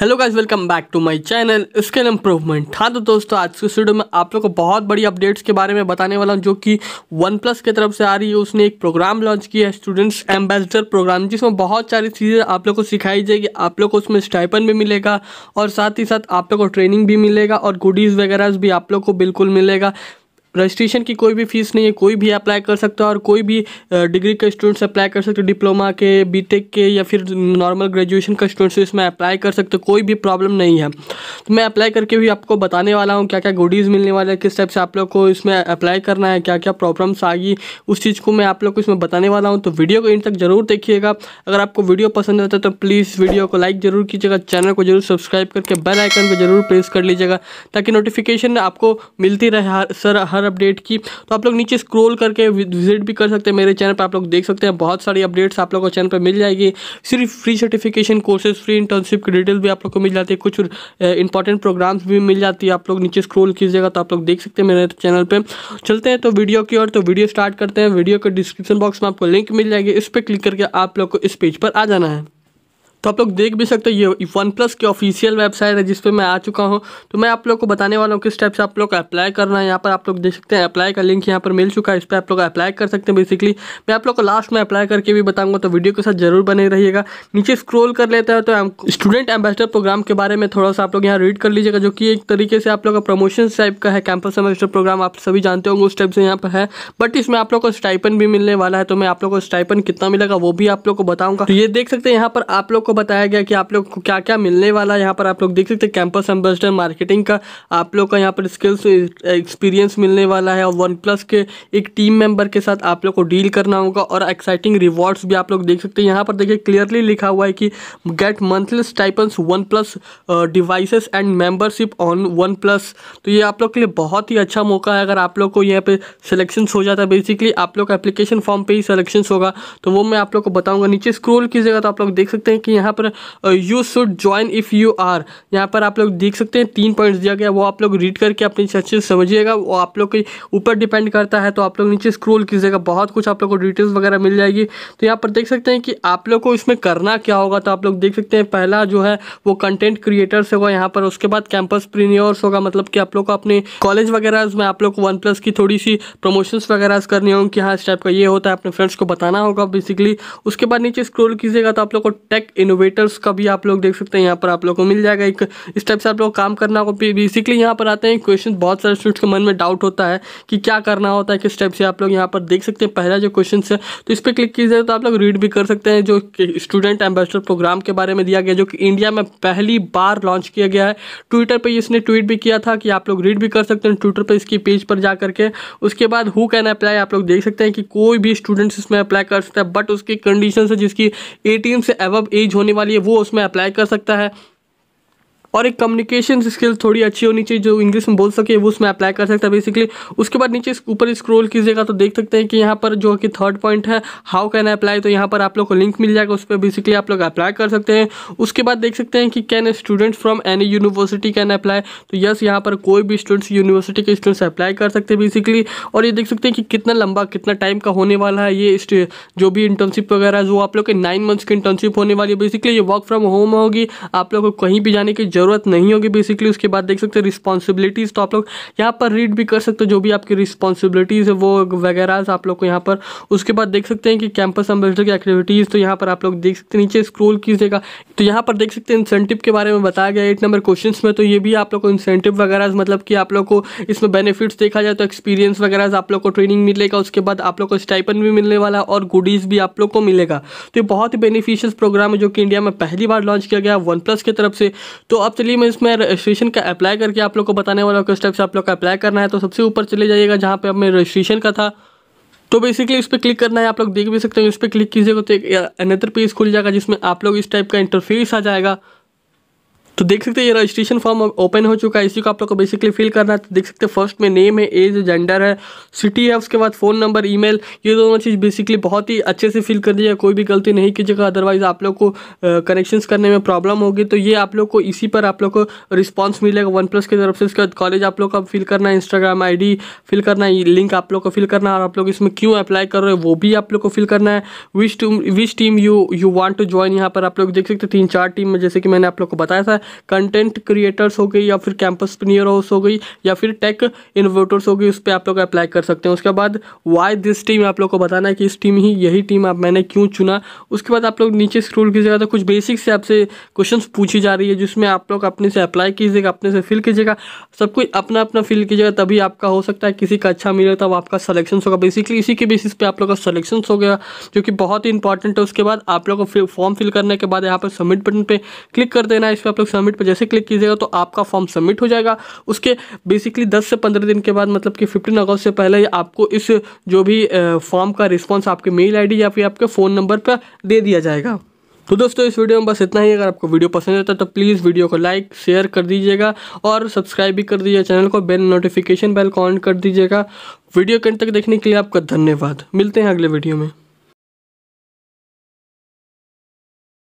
hello guys welcome back to my channel skill improvement हाँ तो दोस्तों आज के वीडियो में आप लोग को बहुत बड़ी अपडेट्स के बारे में बताने वाला हूँ जो कि वन प्लस की तरफ से आ रही है उसने एक प्रोग्राम लॉन्च किया है स्टूडेंट्स एम्बेसडर प्रोग्राम जिसमें बहुत सारी चीज़ें आप लोग को सिखाई जाएगी आप लोग को उसमें स्टाइपन भी मिलेगा और साथ ही साथ आप लोग को ट्रेनिंग भी मिलेगा और गुडीज़ वगैरह भी आप लोग को बिल्कुल मिलेगा रजिस्ट्रेशन की कोई भी फीस नहीं है कोई भी अप्लाई कर सकता है और कोई भी डिग्री के स्टूडेंट्स अप्लाई कर सकते डिप्लोमा के बीटेक के या फिर नॉर्मल ग्रेजुएशन का स्टूडेंट्स इसमें अप्लाई कर सकते कोई भी प्रॉब्लम नहीं है तो मैं अप्लाई करके भी आपको बताने वाला हूँ क्या क्या गोडीज़ मिलने वाले हैं किस टाइप से आप लोग को इसमें अप्लाई करना है क्या क्या प्रॉब्लम्स आएगी उस चीज़ को मैं आप लोग को इसमें बताने वाला हूँ तो वीडियो को इन तक ज़रूर देखिएगा अगर आपको वीडियो पसंद आता है तो प्लीज़ वीडियो को लाइक ज़रूर कीजिएगा चैनल को जरूर सब्सक्राइब करके बेल आइकन को जरूर प्रेस कर लीजिएगा ताकि नोटिफिकेशन आपको मिलती रहे हर सर हर हर अपडेट की तो आप लोग नीचे स्क्रोल करके विजिट भी कर सकते हैं मेरे चैनल पर आप लोग देख सकते हैं बहुत सारी अपडेट्स आप लोग को चैनल पर मिल जाएगी सिर्फ free certification courses free internship की डिटेल भी आप लोग को मिल जाती है कुछ इंपॉर्टेंट प्रोग्राम्स भी मिल जाती है आप लोग नीचे स्क्रोल कीजिएगा तो आप लोग देख सकते हैं मेरे चैनल पर चलते हैं तो वीडियो की ओर तो वीडियो स्टार्ट करते हैं वीडियो के डिस्क्रिप्शन बॉक्स में आपको लिंक मिल जाएगी इस पर क्लिक करके आप लोग को इस पेज पर आ जाना है तो आप लोग देख भी सकते हो ये वन प्लस की ऑफिशियल वेबसाइट है जिस मैं आ चुका हूँ तो मैं आप लोग को बताने वाला हूँ किस टाइप से आप लोग अप्लाई करना है यहाँ पर आप लोग देख सकते हैं अप्लाई का लिंक यहाँ पर मिल चुका है इस पर आप लोग अप्लाई कर सकते हैं बेसिकली मैं आप लोग को लास्ट में अप्लाई करके भी बताऊँगा तो वीडियो के साथ जरूर बने रहिएगा नीचे स्क्रोल कर लेते हैं तो स्टूडेंट एम्बेसडर प्रोग्राम के बारे में थोड़ा सा आप लोग यहाँ रीड कर लीजिएगा जो कि एक तरीके से आप लोग का प्रमोशन टाइप का है कैंपस सेमेस्टर प्रोग्राम आप सभी जानते होंगे उस टाइप से यहाँ पर है बट इसमें आप लोग को स्टाइपन भी मिलने वाला है तो मैं आप लोग को स्टाइपन कितना मिलेगा वो भी आप लोग को बताऊँगा तो ये देख सकते हैं यहाँ पर आप लोग को बताया गया कि आप लोग को क्या क्या मिलने वाला है यहाँ पर आप लोग देख सकते हैं कैंपस एम्बेसडर मार्केटिंग का आप लोग का यहाँ पर स्किल्स एक्सपीरियंस मिलने वाला है और वन प्लस के एक टीम मेंबर के साथ आप लोग को डील करना होगा और एक्साइटिंग रिवॉर्ड्स भी आप लोग देख सकते हैं यहाँ पर देखिए क्लियरली लिखा हुआ है कि get monthly stipends OnePlus devices and membership on OnePlus तो ये आप लोग के लिए बहुत ही अच्छा मौका है अगर आप लोग को यहाँ पे सिलेक्शन हो जाता है बेसिकली आप लोग एप्लीकेशन फॉर्म पर ही सिलेक्शन होगा तो वो मैं आप लोग को बताऊँगा नीचे स्क्रोल कीजिएगा तो आप लोग देख सकते हैं कि यहाँ पर you should join if you are यहाँ पर आप लोग देख सकते हैं तीन पॉइंट्स दिया गया वो आप लोग रीड करके अपने अच्छे से समझिएगा वो आप लोग के ऊपर डिपेंड करता है तो आप लोग नीचे स्क्रोल कीजिएगा बहुत कुछ आप लोग को डिटेल्स वगैरह मिल जाएगी तो यहाँ पर देख सकते हैं कि आप लोग को इसमें करना क्या होगा तो आप लोग देख सकते हैं पहला जो है वो कंटेंट क्रिएटर्स होगा यहाँ पर उसके बाद कैंपस प्रीनियर्स होगा मतलब कि आप लोग को अपने कॉलेज वगैरह में आप लोग को वन प्लस की थोड़ी सी प्रमोशंस वगैरह करनी होंगी कि हाँ इस टाइप का ये होता है अपने फ्रेंड्स को बताना होगा बेसिकली उसके बाद नीचे स्क्रोल कीजिएगा तो आप लोग को टेक इनोवेटर्स का भी आप लोग देख सकते हैं यहाँ पर आप लोग को मिल जाएगा एक इस टाइप से आप लोग काम करना को बेसिकली यहाँ पर आते हैं क्वेश्चन बहुत सारे स्टूडेंट्स के मन में डाउट होता है कि क्या करना होता है किस टाइप से आप लोग यहाँ पर देख सकते हैं पहला जो क्वेश्चन है तो इस पर क्लिक कीजिए तो आप लोग रीड भी कर सकते हैं जो स्टूडेंट एम्बेसडर प्रोग्राम के बारे में दिया गया जो कि इंडिया में पहली बार लॉन्च किया गया है ट्विटर पर इसने ट्वीट भी किया था कि आप लोग रीड भी कर सकते हैं ट्विटर पर इसकी पेज पर जा करके उसके बाद हु कैन अप्लाई आप लोग देख सकते हैं कि कोई भी स्टूडेंट्स इसमें अप्लाई कर सकता है बट उसकी कंडीशन है जिसकी एटीन से एवब एज होने वाली है वो उसमें अप्लाई कर सकता है और एक कम्युनिकेशन स्किल थोड़ी अच्छी होनी चाहिए जो इंग्लिश में बोल सके वो उसमें अप्लाई कर सकता है बेसिकली उसके बाद नीचे ऊपर स्क्रॉल कीजिएगा तो देख सकते हैं कि यहाँ पर जो कि थर्ड पॉइंट है हाउ कैन अप्लाई तो यहाँ पर आप लोग को लिंक मिल जाएगा उस पर बेसिकली आप लोग अप्लाई कर सकते हैं उसके बाद देख सकते हैं कि can students from any university can apply तो यस यहाँ पर कोई भी स्टूडेंट्स यूनिवर्सिटी के स्टूडेंट्स अप्लाई कर सकते हैं बेसिकली और ये देख सकते हैं कि कितना लंबा कितना टाइम का होने वाला है ये जो भी इंटर्नशिप वगैरह जो आप लोग के नाइन मंथ्स की इंटर्नशिप होने वाली है बेसिकली ये वर्क फ्रॉम होम होगी आप लोग को कहीं भी जाने की जरूरत ज़रूरत नहीं होगी बेसिकली उसके बाद देख सकते हो रिस्पॉन्सिबिलिटीज़ तो आप लोग यहाँ पर रीड भी कर सकते हो जो भी आपकी रिस्पॉन्सिबिलिटीज़ है वो वगैरह आप लोग को यहाँ पर उसके बाद देख सकते हैं कि कैंपस एम्बेसडर की एक्टिविटीज़ तो यहाँ पर आप लोग देख सकते हैं नीचे स्क्रोल कीजिएगा तो यहाँ पर देख सकते हैं इंसेंटिव के बारे में बताया गया एट नंबर क्वेश्चन में तो ये भी आप लोग को इंसेंटिव वगैरह मतलब कि आप लोग को इसमें बेनिफिट्स देखा जाए तो एक्सपीरियंस वगैरह आप लोग को ट्रेनिंग मिलेगा उसके बाद आप लोग को स्टाइपन भी मिलने वाला और गुडीज़ भी आप लोग को मिलेगा तो ये बहुत ही बेनिफिशियल प्रोग्राम है जो कि इंडिया में पहली बार लॉन्च किया गया वन प्लस की तरफ से तो अब चलिए मैं इसमें रजिस्ट्रेशन का अप्लाई करके आप लोग को बताने वाला हूँ किस टाइप से आप लोग का अप्लाई करना है तो सबसे ऊपर चले जाइएगा जहाँ पे अपने रजिस्ट्रेशन का था तो बेसिकली इस पर क्लिक करना है आप लोग देख भी सकते हैं इस पर क्लिक कीजिएगा तो एक अनदर पेज खुल जाएगा जिसमें आप लोग इस टाइप का इंटरफेस आ जाएगा तो देख सकते हैं ये रजिस्ट्रेशन फॉर्म ओपन हो चुका है इसी को आप लोग को बेसिकली फिल करना है तो देख सकते हैं फर्स्ट में नेम है एज जेंडर है सिटी है उसके बाद फ़ोन नंबर ईमेल ये दोनों चीज़ बेसिकली बहुत ही अच्छे से फिल कर दीजिए कोई भी गलती नहीं कीजिएगा अदरवाइज़ आप लोग को कनेक्शंस करने में प्रॉब्लम होगी तो ये आप लोग को इसी पर आप लोग को रिस्पॉन्स मिलेगा वन प्लस की तरफ से उसके बाद कॉलेज आप लोग का फिल करना है इंस्टाग्राम आई फिल करना है लिंक आप लोग को फिल करना है और आप लोग इसमें क्यों अप्लाई कर रहे हो वो भी आप लोग को फिल करना है which team which team you you want to join यहाँ पर आप लोग देख सकते हैं तीन चार टीम में जैसे कि मैंने आप लोग को बताया था कंटेंट क्रिएटर्स हो गई या फिर कैंपस प्नियर हाउस हो गई या फिर टेक इन्वर्टर्स हो गई उस पर आप लोग अप्लाई कर सकते हैं उसके बाद वाई दिस टीम आप लोग को बताना है कि इस टीम ही यही टीम आप मैंने क्यों चुना उसके बाद आप लोग नीचे स्क्रोल कीजिएगा तो कुछ बेसिक से आपसे क्वेश्चन पूछी जा रही है जिसमें आप लोग अपने से अप्लाई कीजिएगा अपने से फिल कीजिएगा सब कुछ अपना अपना फिल कीजिएगा तभी आपका हो सकता है किसी का अच्छा मिले तब आपका सलेक्शन होगा बेसिकली इसी के बेसिस पे आप लोग का सलेक्शन हो गया जो कि बहुत ही इंपॉर्टेंट है उसके बाद आप लोग को फॉर्म फिल करने के बाद यहाँ पर सबमिट बटन पर क्लिक कर देना इस पर आप लोग सबमिट पर जैसे क्लिक कीजिएगा तो आपका फॉर्म सबमिट हो जाएगा उसके बेसिकली दस से पंद्रह दिन के बाद मतलब कि फिफ्टीन अगस्त से पहले आपको इस जो भी फॉर्म का रिस्पॉन्स आपके मेल आई या फिर आपके फ़ोन नंबर पर दे दिया जाएगा तो दोस्तों इस वीडियो में बस इतना ही अगर आपको वीडियो पसंद आता है तो प्लीज़ वीडियो को लाइक शेयर कर दीजिएगा और सब्सक्राइब भी कर दीजिए चैनल को बेल नोटिफिकेशन बेल को ऑन कर दीजिएगा वीडियो के अंत तक देखने के लिए आपका धन्यवाद मिलते हैं अगले वीडियो में